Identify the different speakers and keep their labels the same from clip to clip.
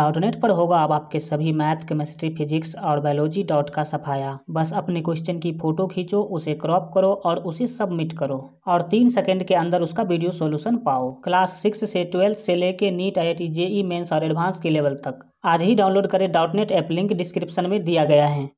Speaker 1: dot पर होगा अब आपके सभी मैथ केमिस्ट्री फिजिक्स और बायोलॉजी डॉट का सफाया बस अपने क्वेश्चन की फोटो खींचो उसे क्रॉप करो और उसे सबमिट करो और तीन सेकंड के अंदर उसका वीडियो सोल्यूशन पाओ क्लास सिक्स से ट्वेल्थ से लेके NEET I I JEE mains और एडवांस के लेवल तक आज ही डाउनलोड करें Doubtnut app link description में दिया गया है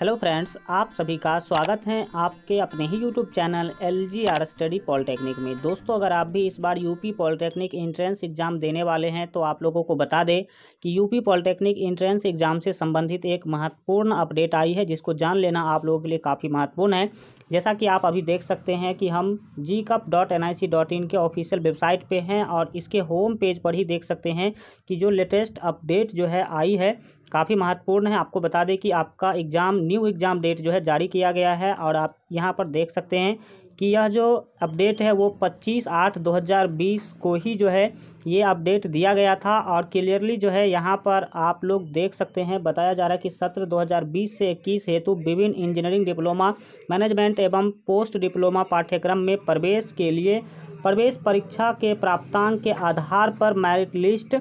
Speaker 1: हेलो फ्रेंड्स आप सभी का स्वागत है आपके अपने ही YouTube channel L G R study polytechnic में दोस्तों अगर आप भी इस बार यूपी पॉलिटेक्निक एंट्रेंस एग्ज़ाम देने वाले हैं तो आप लोगों को बता दें कि यूपी पॉलिटेक्निक एंट्रेंस एग्ज़ाम से संबंधित एक महत्वपूर्ण अपडेट आई है जिसको जान लेना आप लोगों के लिए काफ़ी महत्वपूर्ण है जैसा कि आप अभी देख सकते हैं कि हम JEE cup dot N I C dot in के ऑफिशियल वेबसाइट पर हैं और इसके होम पेज पर ही देख सकते हैं कि जो लेटेस्ट अपडेट जो है आई है काफ़ी महत्वपूर्ण है आपको बता दें कि आपका एग्ज़ाम न्यू एग्ज़ाम डेट जो है जारी किया गया है और आप यहाँ पर देख सकते हैं कि यह जो अपडेट है वो 25 आठ 2020 को ही जो है ये अपडेट दिया गया था और क्लियरली जो है यहाँ पर आप लोग देख सकते हैं बताया जा रहा है कि सत्र 2020 से 21 हेतु विभिन्न इंजीनियरिंग डिप्लोमा मैनेजमेंट एवं पोस्ट डिप्लोमा पाठ्यक्रम में प्रवेश के लिए प्रवेश परीक्षा के प्राप्तांक के आधार पर मैरिट लिस्ट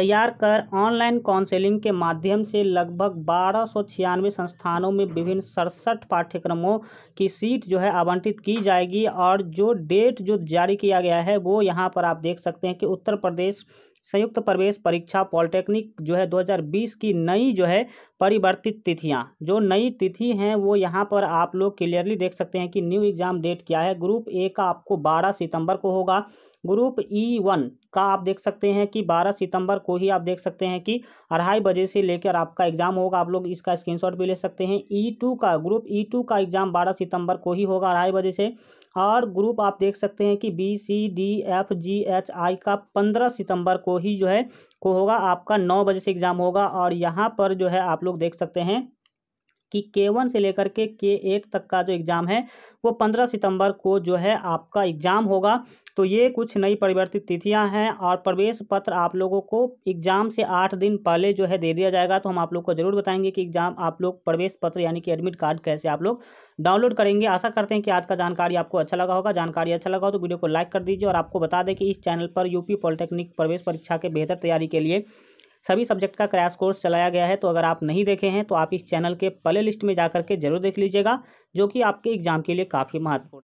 Speaker 1: तैयार कर ऑनलाइन काउंसलिंग के माध्यम से लगभग बारह संस्थानों में विभिन्न सड़सठ पाठ्यक्रमों की सीट जो है आवंटित की जाएगी और जो डेट जो जारी किया गया है वो यहाँ पर आप देख सकते हैं कि उत्तर प्रदेश संयुक्त प्रवेश परीक्षा पॉलिटेक्निक जो है 2020 की नई जो है परिवर्तित तिथियां जो नई तिथि हैं वो यहाँ पर आप लोग क्लियरली देख सकते हैं कि न्यू एग्ज़ाम डेट क्या है ग्रुप ए का आपको 12 सितंबर को होगा ग्रुप ई वन का आप देख सकते हैं कि 12 सितंबर को ही आप देख सकते हैं कि अढ़ाई बजे से लेकर आपका एग्जाम होगा आप लोग इसका स्क्रीनशॉट भी ले सकते हैं ई e टू का ग्रुप ई टू का एग्जाम बारह सितंबर को ही होगा अढ़ाई बजे से और ग्रुप आप देख सकते हैं कि B C D F G H I का पंद्रह सितंबर को ही जो है को होगा आपका नौ बजे से एग्जाम होगा और यहाँ पर जो है आप लोग देख सकते हैं कि के वन से लेकर के के एट तक का जो एग्ज़ाम है वो पंद्रह सितंबर को जो है आपका एग्ज़ाम होगा तो ये कुछ नई परिवर्तित तिथियां हैं और प्रवेश पत्र आप लोगों को एग्ज़ाम से आठ दिन पहले जो है दे दिया जाएगा तो हम आप लोग को ज़रूर बताएंगे कि एग्ज़ाम आप लोग प्रवेश पत्र यानी कि एडमिट कार्ड कैसे आप लोग डाउनलोड करेंगे आशा करते हैं कि आज का जानकारी आपको अच्छा लगा होगा जानकारी अच्छा लगा हो तो वीडियो को लाइक कर दीजिए और आपको बता दें कि इस चैनल पर यूपी पॉलिटेक्निक प्रवेश परीक्षा के बेहतर तैयारी के लिए सभी सब्जेक्ट का क्रैश कोर्स चलाया गया है तो अगर आप नहीं देखे हैं तो आप इस चैनल के प्ले लिस्ट में जा के जरूर देख लीजिएगा जो कि आपके एग्जाम के लिए काफ़ी महत्वपूर्ण